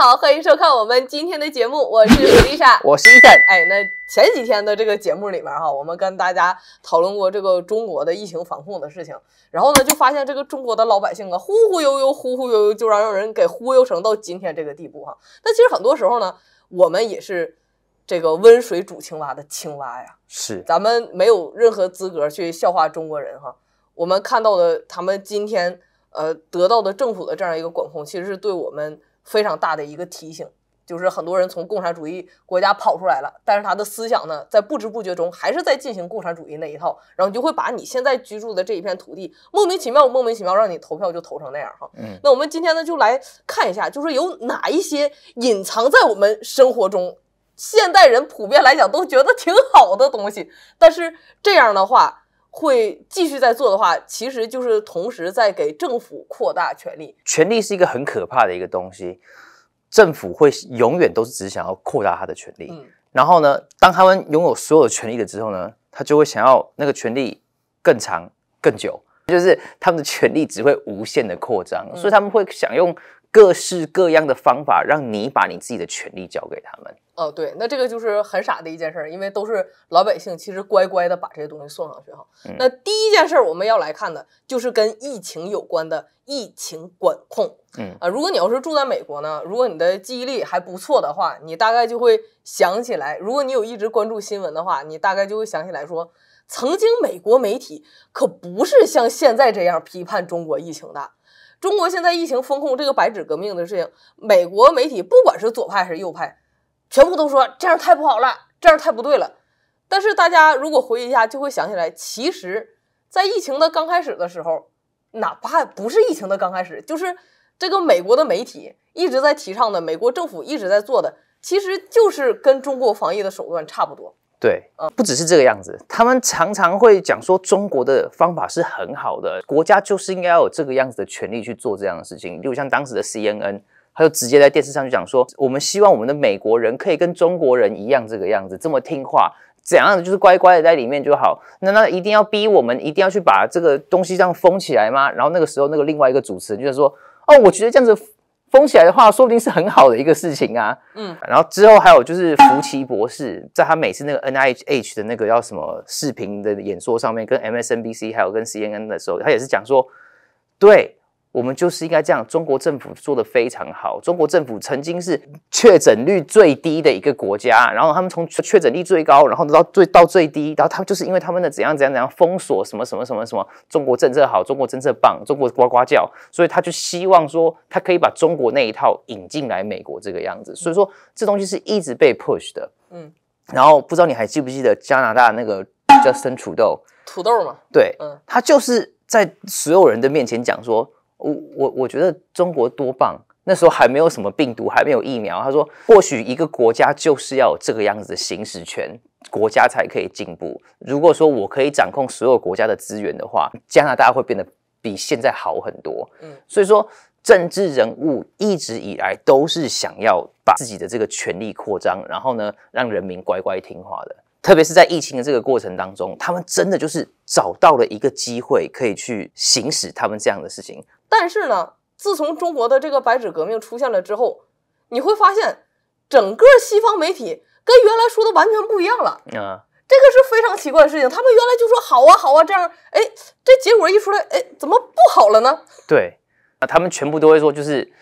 好，欢迎收看我们今天的节目，我是丽莎，我是伊森。哎，那前几天的这个节目里面哈，我们跟大家讨论过这个中国的疫情防控的事情，然后呢，就发现这个中国的老百姓啊，忽忽悠悠忽忽悠，悠，就让人给忽悠成到今天这个地步哈。那其实很多时候呢，我们也是这个温水煮青蛙的青蛙呀，是咱们没有任何资格去笑话中国人哈。我们看到的他们今天呃得到的政府的这样一个管控，其实是对我们。非常大的一个提醒，就是很多人从共产主义国家跑出来了，但是他的思想呢，在不知不觉中还是在进行共产主义那一套，然后你就会把你现在居住的这一片土地莫名其妙、莫名其妙让你投票就投成那样哈。嗯，那我们今天呢就来看一下，就是有哪一些隐藏在我们生活中，现代人普遍来讲都觉得挺好的东西，但是这样的话。会继续在做的话，其实就是同时在给政府扩大权力。权力是一个很可怕的一个东西，政府会永远都是只想要扩大他的权力。嗯，然后呢，当他们拥有所有的权力了之后呢，他就会想要那个权力更长、更久，就是他们的权力只会无限的扩张，所以他们会想用。各式各样的方法，让你把你自己的权利交给他们。哦，对，那这个就是很傻的一件事，因为都是老百姓，其实乖乖的把这些东西送上去哈。那第一件事我们要来看的，就是跟疫情有关的疫情管控。嗯啊，如果你要是住在美国呢，如果你的记忆力还不错的话，你大概就会想起来，如果你有一直关注新闻的话，你大概就会想起来说，曾经美国媒体可不是像现在这样批判中国疫情的。中国现在疫情封控这个“白纸革命”的事情，美国媒体不管是左派还是右派，全部都说这样太不好了，这样太不对了。但是大家如果回忆一下，就会想起来，其实，在疫情的刚开始的时候，哪怕不是疫情的刚开始，就是这个美国的媒体一直在提倡的，美国政府一直在做的，其实就是跟中国防疫的手段差不多。对，不只是这个样子，他们常常会讲说中国的方法是很好的，国家就是应该要有这个样子的权利去做这样的事情。例如像当时的 C N N，他就直接在电视上就讲说，我们希望我们的美国人可以跟中国人一样这个样子，这么听话，怎样就是乖乖的在里面就好，难道一定要逼我们，一定要去把这个东西这样封起来吗？然后那个时候那个另外一个主持人就是说，哦，我觉得这样子。封起来的话，说不定是很好的一个事情啊。嗯，然后之后还有就是福奇博士在他每次那个 N I H 的那个叫什么视频的演说上面，跟 M S N B C 还有跟 C N N 的时候，他也是讲说，对。我们就是应该这样。中国政府做的非常好。中国政府曾经是确诊率最低的一个国家，然后他们从确诊率最高，然后到最到最低，然后他们就是因为他们的怎样怎样怎样封锁什么什么什么什么，中国政策好，中国政策棒，中国呱呱叫，所以他就希望说他可以把中国那一套引进来美国这个样子。所以说这东西是一直被 push 的。嗯，然后不知道你还记不记得加拿大那个叫生土豆土豆嘛？对，他就是在所有人的面前讲说。我我我觉得中国多棒，那时候还没有什么病毒，还没有疫苗。他说，或许一个国家就是要有这个样子的行使权，国家才可以进步。如果说我可以掌控所有国家的资源的话，加拿大会变得比现在好很多。嗯，所以说政治人物一直以来都是想要把自己的这个权力扩张，然后呢让人民乖乖听话的。特别是在疫情的这个过程当中，他们真的就是找到了一个机会，可以去行使他们这样的事情。但是呢，自从中国的这个白纸革命出现了之后，你会发现，整个西方媒体跟原来说的完全不一样了啊！这个是非常奇怪的事情。他们原来就说好啊，好啊，这样，哎，这结果一出来，哎，怎么不好了呢？对，那他们全部都会说，就是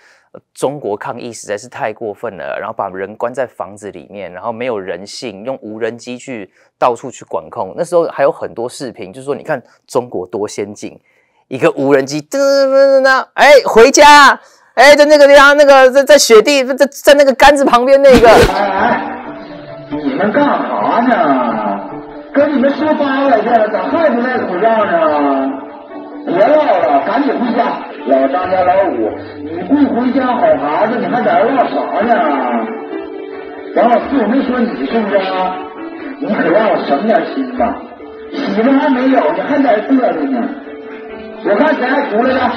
中国抗议实在是太过分了，然后把人关在房子里面，然后没有人性，用无人机去到处去管控。那时候还有很多视频，就是说，你看中国多先进。一个无人机噔噔噔噔噔，哎，回家！哎，在那个地方，那个在在雪地，在在那个杆子旁边那个，你们干哈呢？跟你们说八百遍了，咋还不戴口罩呢？别唠了，赶紧回家！老张家老五，你不回家好孩子，你还在这唠啥呢？王老四，我没说你是不是？你可让我省点心吧！媳妇还没有呢，还在这嘚瑟呢。我看谁还出来了，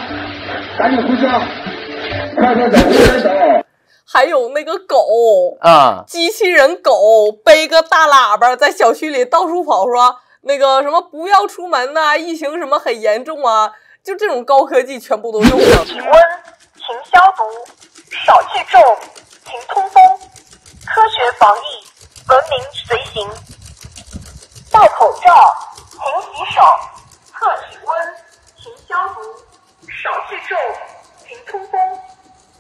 赶紧回家！快走走，快走走！还有那个狗啊，机器人狗背个大喇叭，在小区里到处跑，说那个什么不要出门呐，疫情什么很严重啊，就这种高科技全部都用上了。体温，勤消毒，少聚众，勤通风，科学防疫，文明随行，戴口罩，勤洗手，测体温。消毒，少聚众，勤通风，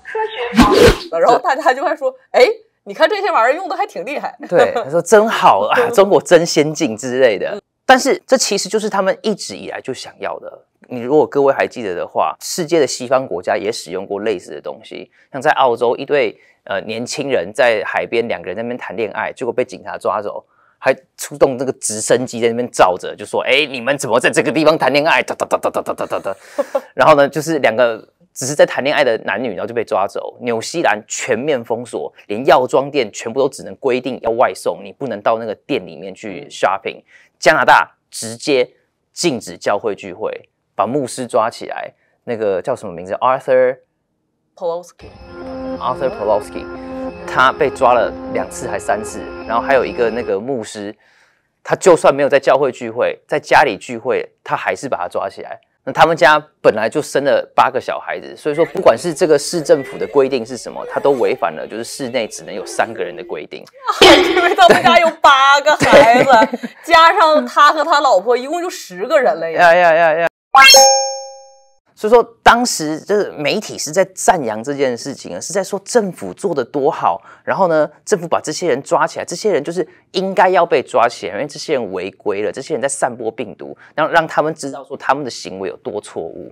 科学防疫。然后大家就会说，哎，你看这些玩意儿用的还挺厉害。对，他说真好啊，中国真先进之类的。但是这其实就是他们一直以来就想要的。你如果各位还记得的话，世界的西方国家也使用过类似的东西，像在澳洲，一对呃年轻人在海边两个人那边谈恋爱，结果被警察抓走。还出动那个直升机在那边照着，就说：“哎，你们怎么在这个地方谈恋爱？”哒哒哒哒哒哒哒哒哒。然后呢，就是两个只是在谈恋爱的男女，然后就被抓走。纽西兰全面封锁，连药妆店全部都只能规定要外送，你不能到那个店里面去 shopping。加拿大直接禁止教会聚会，把牧师抓起来。那个叫什么名字？Arthur Polowski。Arthur Polowski。他被抓了两次，还三次，然后还有一个那个牧师，他就算没有在教会聚会，在家里聚会，他还是把他抓起来。那他们家本来就生了八个小孩子，所以说不管是这个市政府的规定是什么，他都违反了，就是室内只能有三个人的规定。因为他们家有八个孩子，加上他和他老婆，一共就十个人了呀呀呀呀！所以说，当时就是媒体是在赞扬这件事情，是在说政府做的多好。然后呢，政府把这些人抓起来，这些人就是应该要被抓起来，因为这些人违规了，这些人在散播病毒，让让他们知道说他们的行为有多错误。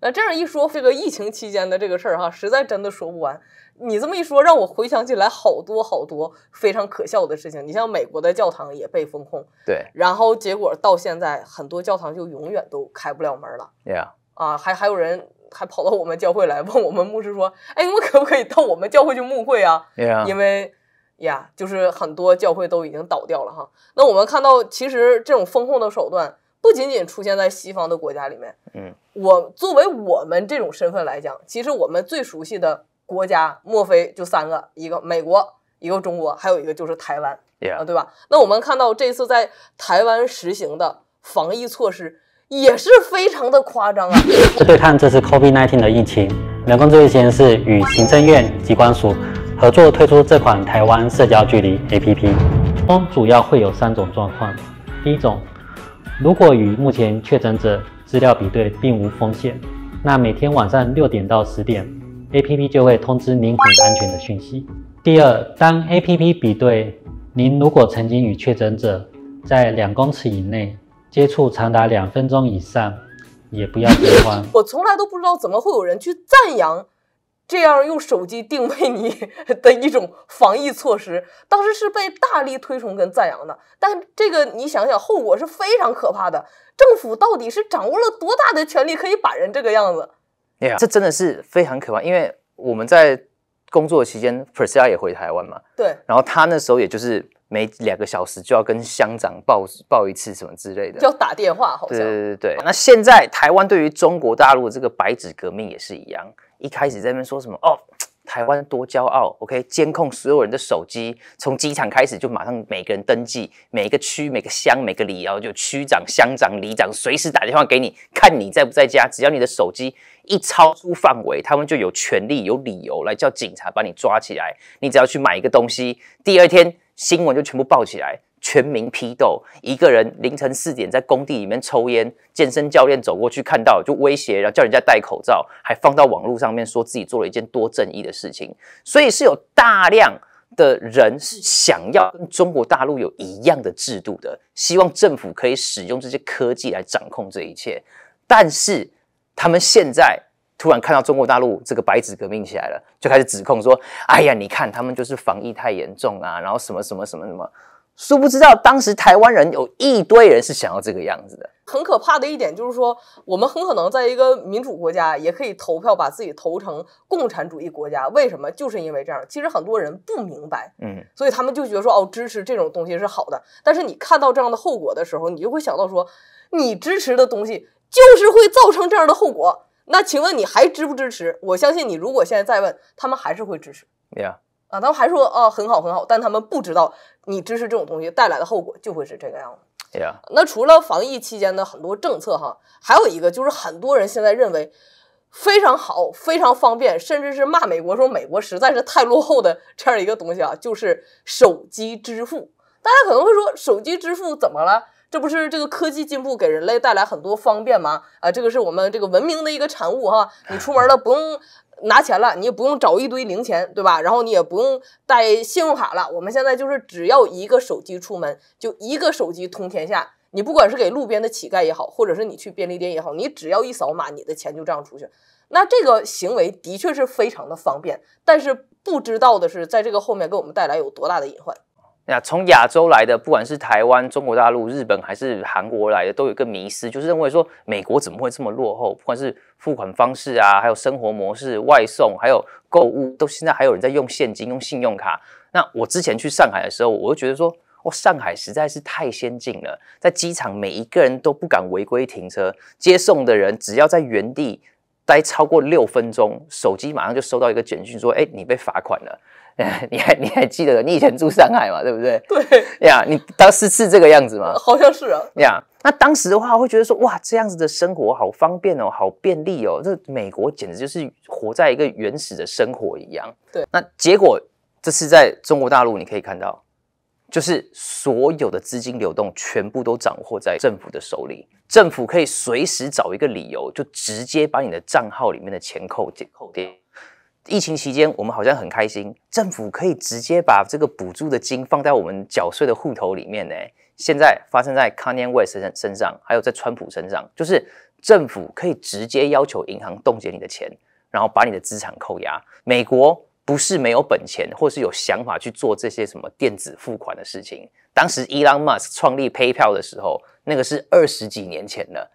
那这样一说，这个疫情期间的这个事儿哈，实在真的说不完。你这么一说，让我回想起来好多好多非常可笑的事情。你像美国的教堂也被封控，对，然后结果到现在，很多教堂就永远都开不了门了。Yeah。啊，还还有人还跑到我们教会来 问我们牧师说，哎，们可不可以到我们教会去牧会啊？因为呀，就是很多教会都已经倒掉了哈。那我们看到，其实这种风控的手段不仅仅出现在西方的国家里面。嗯，我作为我们这种身份来讲，其实我们最熟悉的国家，莫非就三个：一个美国，一个中国，还有一个就是台湾，啊，对吧？那我们看到这次在台湾实行的防疫措施。也是非常的夸张啊！在对抗这次 COVID-19 的疫情，人工智慧实验室与行政院机关署合作推出这款台湾社交距离 APP。中主要会有三种状况：第一种，如果与目前确诊者资料比对并无风险，那每天晚上六点到十点，APP 就会通知您很安全的讯息。第二，当 APP 比对您如果曾经与确诊者在两公尺以内。接触长达两分钟以上，也不要恐慌。我从来都不知道怎么会有人去赞扬这样用手机定位你的一种防疫措施，当时是被大力推崇跟赞扬的。但这个你想想，后果是非常可怕的。政府到底是掌握了多大的权力，可以把人这个样子？哎呀，这真的是非常可怕。因为我们在工作期间，p r c y 也回台湾嘛，对，然后他那时候也就是。每两个小时就要跟乡长报报一次什么之类的，就打电话好像。对对对对，那现在台湾对于中国大陆的这个白纸革命也是一样，一开始在那说什么哦，台湾多骄傲，OK，监控所有人的手机，从机场开始就马上每个人登记，每个区、每个乡、每个里，然后就区长、乡长、里长随时打电话给你，看你在不在家，只要你的手机一超出范围，他们就有权利、有理由来叫警察把你抓起来，你只要去买一个东西，第二天。新闻就全部爆起来，全民批斗一个人，凌晨四点在工地里面抽烟，健身教练走过去看到就威胁，然后叫人家戴口罩，还放到网络上面说自己做了一件多正义的事情，所以是有大量的人是想要跟中国大陆有一样的制度的，希望政府可以使用这些科技来掌控这一切，但是他们现在。突然看到中国大陆这个白纸革命起来了，就开始指控说：“哎呀，你看他们就是防疫太严重啊，然后什么什么什么什么。”殊不知道，当时台湾人有一堆人是想要这个样子的。很可怕的一点就是说，我们很可能在一个民主国家也可以投票把自己投成共产主义国家。为什么？就是因为这样。其实很多人不明白，嗯，所以他们就觉得说：“哦，支持这种东西是好的。”但是你看到这样的后果的时候，你就会想到说，你支持的东西就是会造成这样的后果。那请问你还支不支持？我相信你，如果现在再问他们，还是会支持。对呀，啊，他们还说啊，很好很好，但他们不知道你支持这种东西带来的后果就会是这个样子。对呀，那除了防疫期间的很多政策哈，还有一个就是很多人现在认为非常好、非常方便，甚至是骂美国说美国实在是太落后的这样一个东西啊，就是手机支付。大家可能会说，手机支付怎么了？这不是这个科技进步给人类带来很多方便吗？啊，这个是我们这个文明的一个产物哈。你出门了不用拿钱了，你也不用找一堆零钱，对吧？然后你也不用带信用卡了。我们现在就是只要一个手机出门，就一个手机通天下。你不管是给路边的乞丐也好，或者是你去便利店也好，你只要一扫码，你的钱就这样出去。那这个行为的确是非常的方便，但是不知道的是，在这个后面给我们带来有多大的隐患。那从亚洲来的，不管是台湾、中国大陆、日本还是韩国来的，都有一个迷失，就是认为说美国怎么会这么落后？不管是付款方式啊，还有生活模式、外送，还有购物，都现在还有人在用现金、用信用卡。那我之前去上海的时候，我就觉得说，哦，上海实在是太先进了，在机场每一个人都不敢违规停车，接送的人只要在原地。待超过六分钟，手机马上就收到一个简讯，说：“哎，你被罚款了。”哎，你还你还记得你以前住上海嘛？对不对？对呀，你当时是这个样子吗？好像是啊。呀，那当时的话会觉得说：“哇，这样子的生活好方便哦，好便利哦。”这美国简直就是活在一个原始的生活一样。对，那结果这次在中国大陆你可以看到。就是所有的资金流动全部都掌握在政府的手里，政府可以随时找一个理由，就直接把你的账号里面的钱扣扣掉。疫情期间，我们好像很开心，政府可以直接把这个补助的金放在我们缴税的户头里面呢。现在发生在 Kanye West 身身上，还有在川普身上，就是政府可以直接要求银行冻结你的钱，然后把你的资产扣押。美国。不是没有本钱，或是有想法去做这些什么电子付款的事情。当时 Elon Musk 创立 PayPal 的时候，那个是二十几年前了。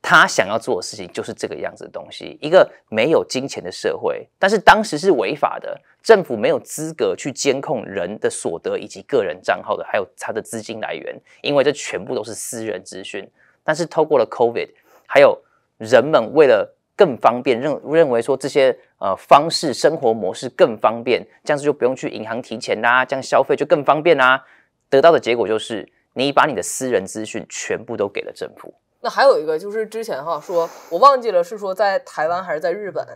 他想要做的事情就是这个样子的东西，一个没有金钱的社会。但是当时是违法的，政府没有资格去监控人的所得以及个人账号的，还有他的资金来源，因为这全部都是私人资讯。但是透过了 Covid，还有人们为了更方便认认为说这些呃方式生活模式更方便，这样子就不用去银行提钱啦，这样消费就更方便啦。得到的结果就是你把你的私人资讯全部都给了政府。那还有一个就是之前哈，说我忘记了是说在台湾还是在日本，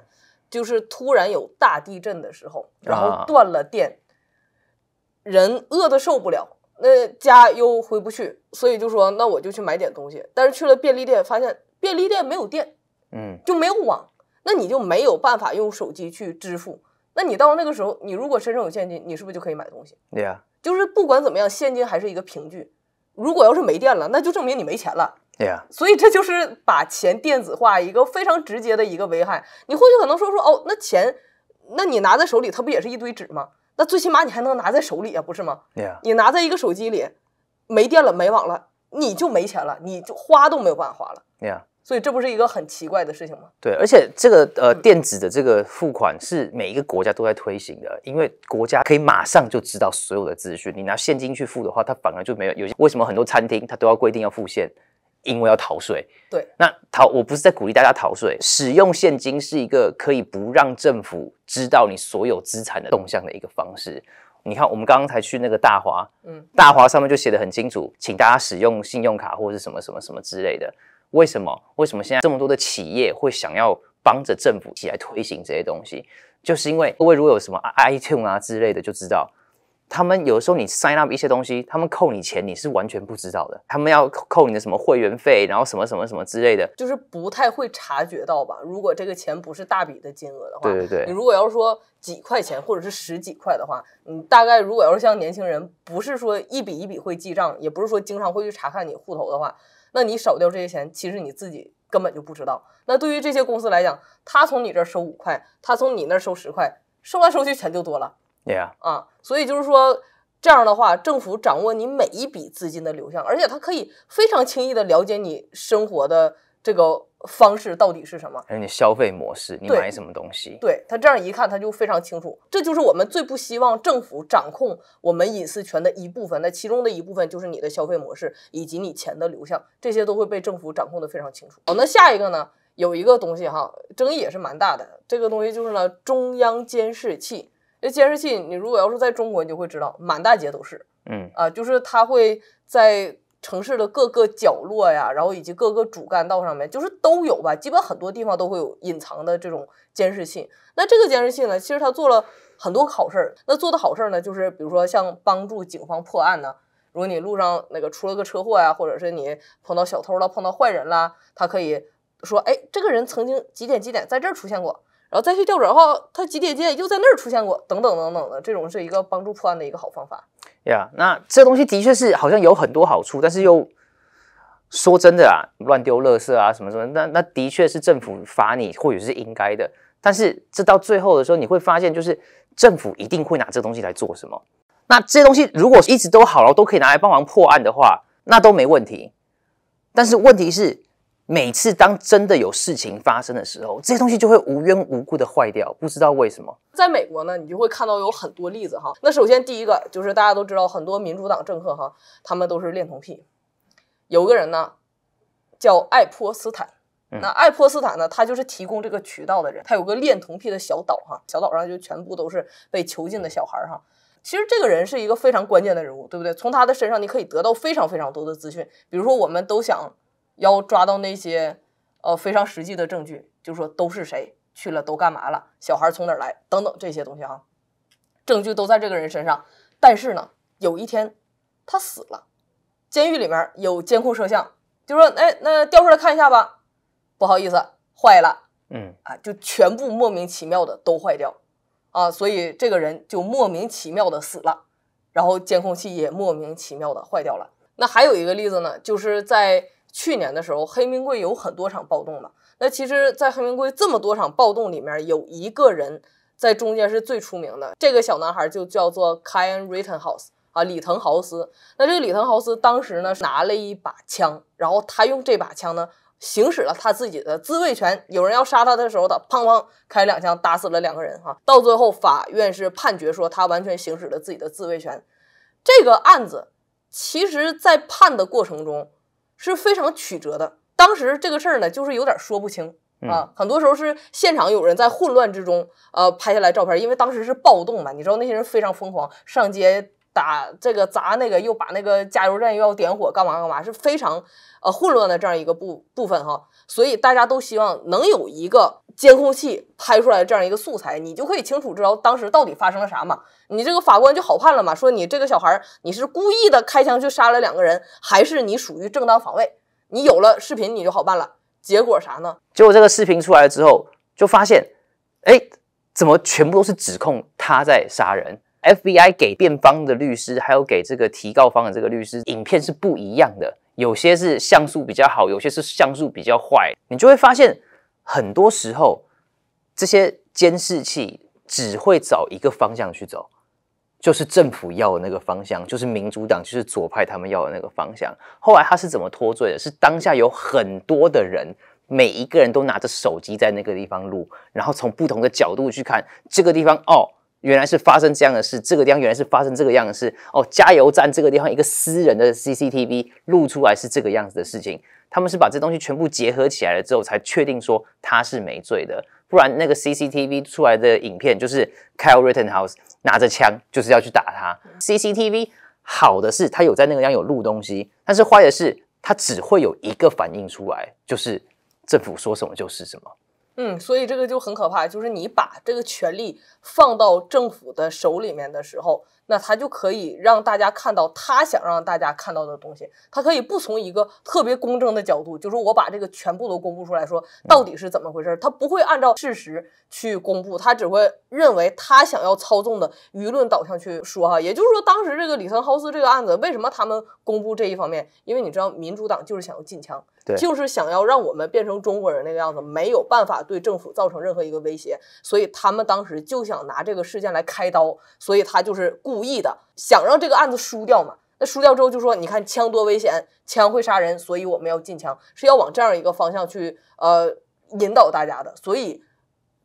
就是突然有大地震的时候，然后断了电，人饿的受不了，那家又回不去，所以就说那我就去买点东西。但是去了便利店，发现便利店没有电。嗯，就没有网，那你就没有办法用手机去支付。那你到那个时候，你如果身上有现金，你是不是就可以买东西？对呀，就是不管怎么样，现金还是一个凭据。如果要是没电了，那就证明你没钱了。对呀，所以这就是把钱电子化一个非常直接的一个危害。你或许可能说说哦，那钱，那你拿在手里，它不也是一堆纸吗？那最起码你还能拿在手里啊，不是吗？对呀，你拿在一个手机里，没电了、没网了，你就没钱了，你就花都没有办法花了。对呀。所以这不是一个很奇怪的事情吗？对，而且这个呃电子的这个付款是每一个国家都在推行的，因为国家可以马上就知道所有的资讯。你拿现金去付的话，它反而就没有。有些为什么很多餐厅它都要规定要付现？因为要逃税。对，那逃我不是在鼓励大家逃税，使用现金是一个可以不让政府知道你所有资产的动向的一个方式。你看我们刚刚才去那个大华，嗯，大华上面就写的很清楚，请大家使用信用卡或者是什么什么什么之类的。为什么？为什么现在这么多的企业会想要帮着政府一起来推行这些东西？就是因为各位如果有什么 iTunes 啊之类的，就知道他们有时候你 sign up 一些东西，他们扣你钱，你是完全不知道的。他们要扣你的什么会员费，然后什么什么什么之类的，就是不太会察觉到吧。如果这个钱不是大笔的金额的话，对对对，你如果要是说几块钱或者是十几块的话，你大概如果要是像年轻人，不是说一笔一笔会记账，也不是说经常会去查看你户头的话。那你少掉这些钱，其实你自己根本就不知道。那对于这些公司来讲，他从你这儿收五块，他从你那儿收十块，收来收去钱就多了。对呀，啊，所以就是说这样的话，政府掌握你每一笔资金的流向，而且它可以非常轻易的了解你生活的这个。方式到底是什么？还有你消费模式，你买什么东西？对他这样一看，他就非常清楚。这就是我们最不希望政府掌控我们隐私权的一部分。那其中的一部分就是你的消费模式以及你钱的流向，这些都会被政府掌控的非常清楚。好，那下一个呢？有一个东西哈，争议也是蛮大的。这个东西就是呢，中央监视器。这监视器，你如果要是在中国，你就会知道，满大街都是。嗯啊，就是它会在。城市的各个角落呀，然后以及各个主干道上面，就是都有吧。基本很多地方都会有隐藏的这种监视器。那这个监视器呢，其实它做了很多好事。那做的好事呢，就是比如说像帮助警方破案呢。如果你路上那个出了个车祸呀，或者是你碰到小偷了、碰到坏人了，他可以说，哎，这个人曾经几点几点在这儿出现过，然后再去调账号，他几点几点又在那儿出现过，等等等等的，这种是一个帮助破案的一个好方法。呀，那这东西的确是好像有很多好处，但是又说真的啊，乱丢垃圾啊什么什么，那那的确是政府罚你或许是应该的，但是这到最后的时候，你会发现就是政府一定会拿这东西来做什么？那这些东西如果一直都好了，都可以拿来帮忙破案的话，那都没问题。但是问题是。每次当真的有事情发生的时候，这些东西就会无缘无故的坏掉，不知道为什么。在美国呢，你就会看到有很多例子哈。那首先第一个就是大家都知道，很多民主党政客哈，他们都是恋童癖。有个人呢叫爱泼斯坦，那爱泼斯坦呢，他就是提供这个渠道的人。他有个恋童癖的小岛哈，小岛上就全部都是被囚禁的小孩哈。其实这个人是一个非常关键的人物，对不对？从他的身上你可以得到非常非常多的资讯，比如说我们都想。要抓到那些，呃，非常实际的证据，就说都是谁去了，都干嘛了，小孩从哪儿来，等等这些东西哈。证据都在这个人身上，但是呢，有一天他死了，监狱里面有监控摄像，就说，哎，那调出来看一下吧。不好意思，坏了，嗯啊，就全部莫名其妙的都坏掉，啊，所以这个人就莫名其妙的死了，然后监控器也莫名其妙的坏掉了。那还有一个例子呢，就是在。去年的时候，黑名贵有很多场暴动嘛？那其实，在黑名贵这么多场暴动里面，有一个人在中间是最出名的。这个小男孩就叫做 c a y e n Rittenhouse，啊，李腾豪斯。那这个李腾豪斯当时呢，拿了一把枪，然后他用这把枪呢，行使了他自己的自卫权。有人要杀他的时候，他砰砰开两枪，打死了两个人。哈，到最后法院是判决说他完全行使了自己的自卫权。这个案子其实，在判的过程中。是非常曲折的。当时这个事儿呢，就是有点说不清啊。很多时候是现场有人在混乱之中，呃，拍下来照片，因为当时是暴动嘛，你知道那些人非常疯狂，上街。打这个砸那个，又把那个加油站又要点火，干嘛干嘛是非常呃混乱的这样一个部部分哈，所以大家都希望能有一个监控器拍出来这样一个素材，你就可以清楚知道当时到底发生了啥嘛，你这个法官就好判了嘛，说你这个小孩儿你是故意的开枪去杀了两个人，还是你属于正当防卫，你有了视频你就好办了。结果啥呢？结果这个视频出来之后，就发现，哎，怎么全部都是指控他在杀人？FBI 给辩方的律师，还有给这个提告方的这个律师，影片是不一样的。有些是像素比较好，有些是像素比较坏。你就会发现，很多时候这些监视器只会找一个方向去走，就是政府要的那个方向，就是民主党，就是左派他们要的那个方向。后来他是怎么脱罪的？是当下有很多的人，每一个人都拿着手机在那个地方录，然后从不同的角度去看这个地方。哦。原来是发生这样的事，这个地方原来是发生这个样的事哦。加油站这个地方一个私人的 CCTV 录出来是这个样子的事情，他们是把这东西全部结合起来了之后才确定说他是没罪的。不然那个 CCTV 出来的影片就是 Kyle Rittenhouse 拿着枪就是要去打他。CCTV 好的是它有在那个地方有录东西，但是坏的是它只会有一个反应出来，就是政府说什么就是什么。嗯，所以这个就很可怕，就是你把这个权力放到政府的手里面的时候。那他就可以让大家看到他想让大家看到的东西，他可以不从一个特别公正的角度，就是我把这个全部都公布出来，说到底是怎么回事？他不会按照事实去公布，他只会认为他想要操纵的舆论导向去说哈。也就是说，当时这个里森豪斯这个案子，为什么他们公布这一方面？因为你知道，民主党就是想要禁枪，就是想要让我们变成中国人那个样子，没有办法对政府造成任何一个威胁，所以他们当时就想拿这个事件来开刀，所以他就是故。故意的，想让这个案子输掉嘛？那输掉之后就说，你看枪多危险，枪会杀人，所以我们要禁枪，是要往这样一个方向去呃引导大家的，所以。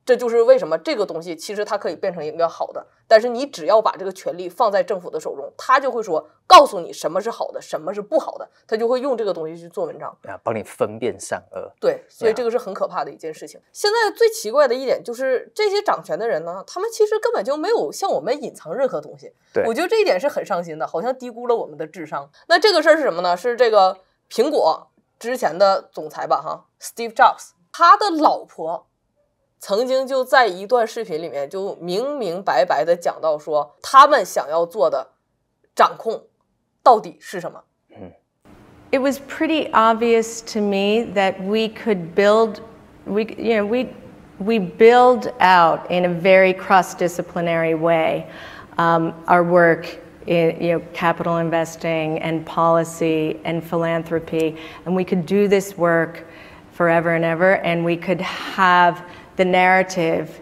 这就是为什么这个东西其实它可以变成一个好的，但是你只要把这个权利放在政府的手中，他就会说告诉你什么是好的，什么是不好的，他就会用这个东西去做文章啊，帮你分辨善恶。对，所以这个是很可怕的一件事情。现在最奇怪的一点就是这些掌权的人呢，他们其实根本就没有向我们隐藏任何东西。对，我觉得这一点是很伤心的，好像低估了我们的智商。那这个事儿是什么呢？是这个苹果之前的总裁吧，哈，Steve Jobs，他的老婆。It was pretty obvious to me that we could build, we you know we we build out in a very cross-disciplinary way um, our work in you know, capital investing and policy and philanthropy. And we could do this work forever and ever, and we could have the narrative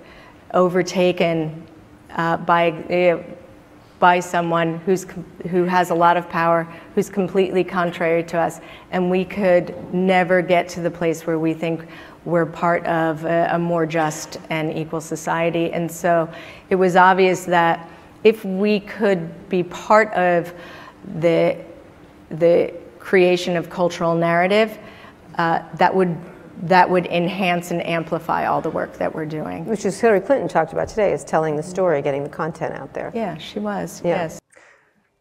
overtaken uh, by, uh, by someone who's, who has a lot of power, who's completely contrary to us, and we could never get to the place where we think we're part of a, a more just and equal society. And so it was obvious that if we could be part of the, the creation of cultural narrative, uh, that would that would enhance and amplify all the work that we're doing. Which is Hillary Clinton talked about today, is telling the story, getting the content out there. Yeah, she was, yeah. yes.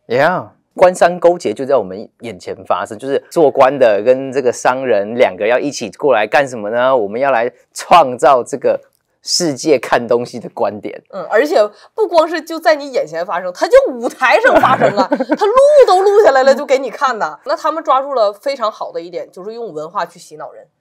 Yeah. 官商勾结就在我们眼前发生，就是做官的跟这个商人两个要一起过来干什么呢？我们要来创造这个世界看东西的观点，嗯，而且不光是就在你眼前发生，它就舞台上发生了，他录都录下来了，就给你看的。那他们抓住了非常好的一点，就是用文化去洗脑人。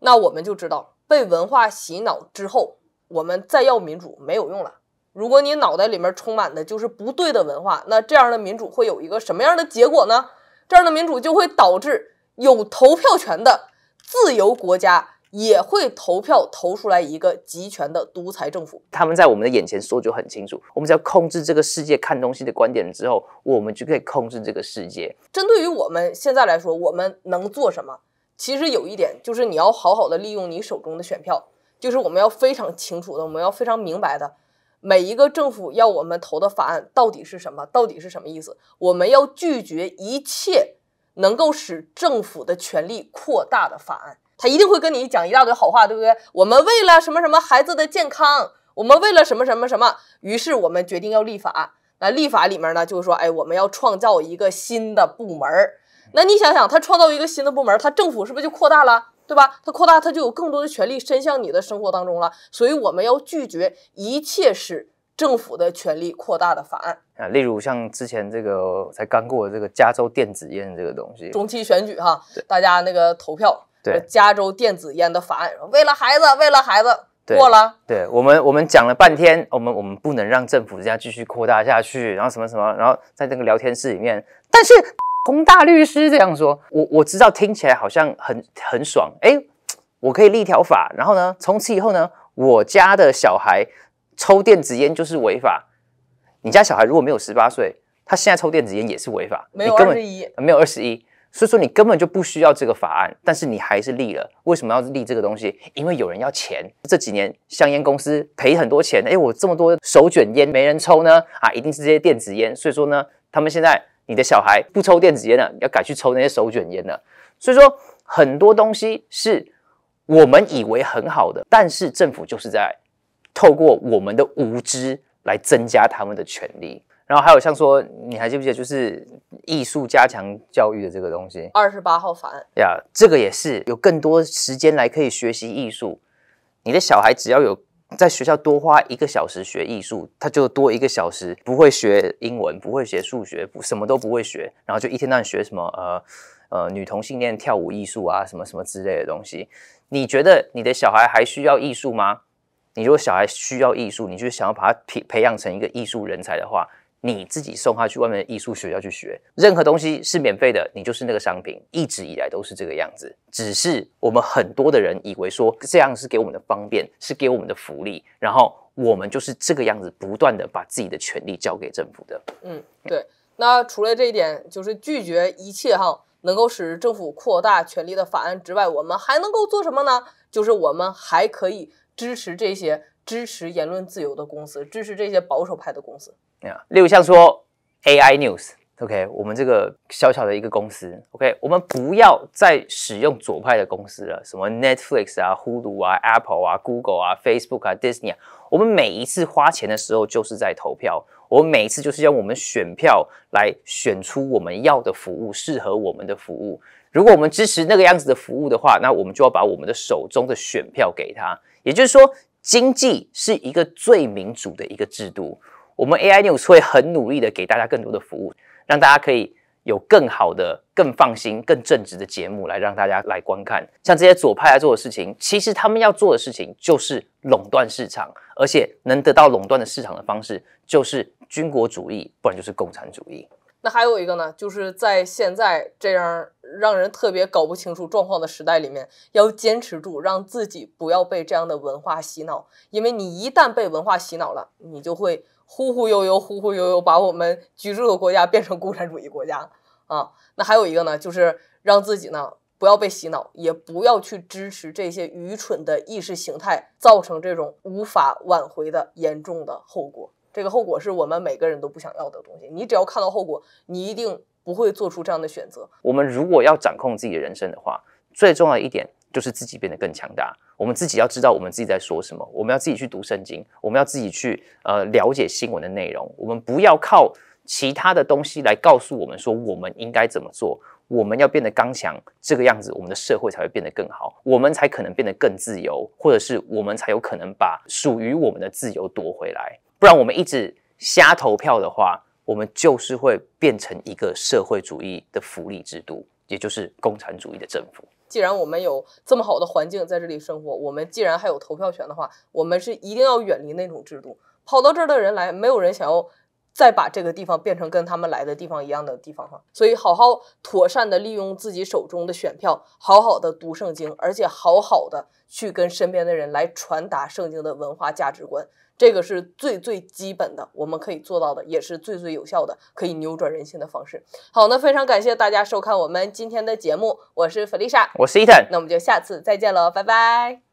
那我们就知道，被文化洗脑之后，我们再要民主没有用了。如果你脑袋里面充满的就是不对的文化，那这样的民主会有一个什么样的结果呢？这样的民主就会导致有投票权的自由国家也会投票投出来一个集权的独裁政府。他们在我们的眼前说就很清楚，我们只要控制这个世界看东西的观点之后，我们就可以控制这个世界。针对于我们现在来说，我们能做什么？其实有一点，就是你要好好的利用你手中的选票，就是我们要非常清楚的，我们要非常明白的，每一个政府要我们投的法案到底是什么，到底是什么意思。我们要拒绝一切能够使政府的权力扩大的法案。他一定会跟你讲一大堆好话，对不对？我们为了什么什么孩子的健康，我们为了什么什么什么，于是我们决定要立法。那立法里面呢，就是说，哎，我们要创造一个新的部门儿。那你想想，他创造一个新的部门，他政府是不是就扩大了，对吧？他扩大，他就有更多的权利伸向你的生活当中了。所以我们要拒绝一切使政府的权利扩大的法案啊，例如像之前这个才刚过的这个加州电子烟这个东西。中期选举哈，大家那个投票，对加州电子烟的法案，为了孩子，为了孩子过了。对我们，我们讲了半天，我们我们不能让政府这样继续扩大下去，然后什么什么，然后在那个聊天室里面，但是。宏大律师这样说，我我知道听起来好像很很爽，哎，我可以立条法，然后呢，从此以后呢，我家的小孩抽电子烟就是违法。你家小孩如果没有十八岁，他现在抽电子烟也是违法。没有二十一，没有二十一，所以说你根本就不需要这个法案，但是你还是立了。为什么要立这个东西？因为有人要钱。这几年香烟公司赔很多钱，哎，我这么多手卷烟没人抽呢，啊，一定是这些电子烟。所以说呢，他们现在。你的小孩不抽电子烟了，要改去抽那些手卷烟了。所以说，很多东西是我们以为很好的，但是政府就是在透过我们的无知来增加他们的权利。然后还有像说，你还记不记得，就是艺术加强教育的这个东西？二十八号法案呀，这个也是有更多时间来可以学习艺术。你的小孩只要有。在学校多花一个小时学艺术，他就多一个小时不会学英文，不会学数学，什么都不会学，然后就一天到晚学什么呃呃女同性恋跳舞艺术啊什么什么之类的东西。你觉得你的小孩还需要艺术吗？你如果小孩需要艺术，你就想要把他培培养成一个艺术人才的话。你自己送他去外面的艺术学校去学，任何东西是免费的，你就是那个商品，一直以来都是这个样子。只是我们很多的人以为说这样是给我们的方便，是给我们的福利，然后我们就是这个样子不断的把自己的权利交给政府的。嗯，对。那除了这一点，就是拒绝一切哈能够使政府扩大权力的法案之外，我们还能够做什么呢？就是我们还可以支持这些支持言论自由的公司，支持这些保守派的公司。啊，例如像说 AI News，OK，我们这个小小的一个公司，OK，我们不要再使用左派的公司了，什么 Netflix 啊、Hulu 啊、Apple 啊、Google 啊、Facebook 啊、Disney 啊，我们每一次花钱的时候就是在投票，我们每一次就是要我们选票来选出我们要的服务，适合我们的服务。如果我们支持那个样子的服务的话，那我们就要把我们的手中的选票给他。也就是说，经济是一个最民主的一个制度。我们 AI News 会很努力的给大家更多的服务，让大家可以有更好的、更放心、更正直的节目来让大家来观看。像这些左派来做的事情，其实他们要做的事情就是垄断市场，而且能得到垄断的市场的方式就是军国主义，不然就是共产主义。那还有一个呢，就是在现在这样让人特别搞不清楚状况的时代里面，要坚持住，让自己不要被这样的文化洗脑，因为你一旦被文化洗脑了，你就会。忽忽悠悠，忽忽悠悠，把我们居住的国家变成共产主义国家啊！那还有一个呢，就是让自己呢不要被洗脑，也不要去支持这些愚蠢的意识形态，造成这种无法挽回的严重的后果。这个后果是我们每个人都不想要的东西。你只要看到后果，你一定不会做出这样的选择。我们如果要掌控自己的人生的话，最重要一点就是自己变得更强大。我们自己要知道我们自己在说什么，我们要自己去读圣经，我们要自己去呃了解新闻的内容，我们不要靠其他的东西来告诉我们说我们应该怎么做。我们要变得刚强，这个样子我们的社会才会变得更好，我们才可能变得更自由，或者是我们才有可能把属于我们的自由夺回来。不然我们一直瞎投票的话，我们就是会变成一个社会主义的福利制度，也就是共产主义的政府。既然我们有这么好的环境在这里生活，我们既然还有投票权的话，我们是一定要远离那种制度。跑到这儿的人来，没有人想要再把这个地方变成跟他们来的地方一样的地方了。所以，好好妥善的利用自己手中的选票，好好的读圣经，而且好好的去跟身边的人来传达圣经的文化价值观。这个是最最基本的，我们可以做到的，也是最最有效的，可以扭转人心的方式。好，那非常感谢大家收看我们今天的节目，我是弗丽莎，我是伊藤，那我们就下次再见喽，拜拜。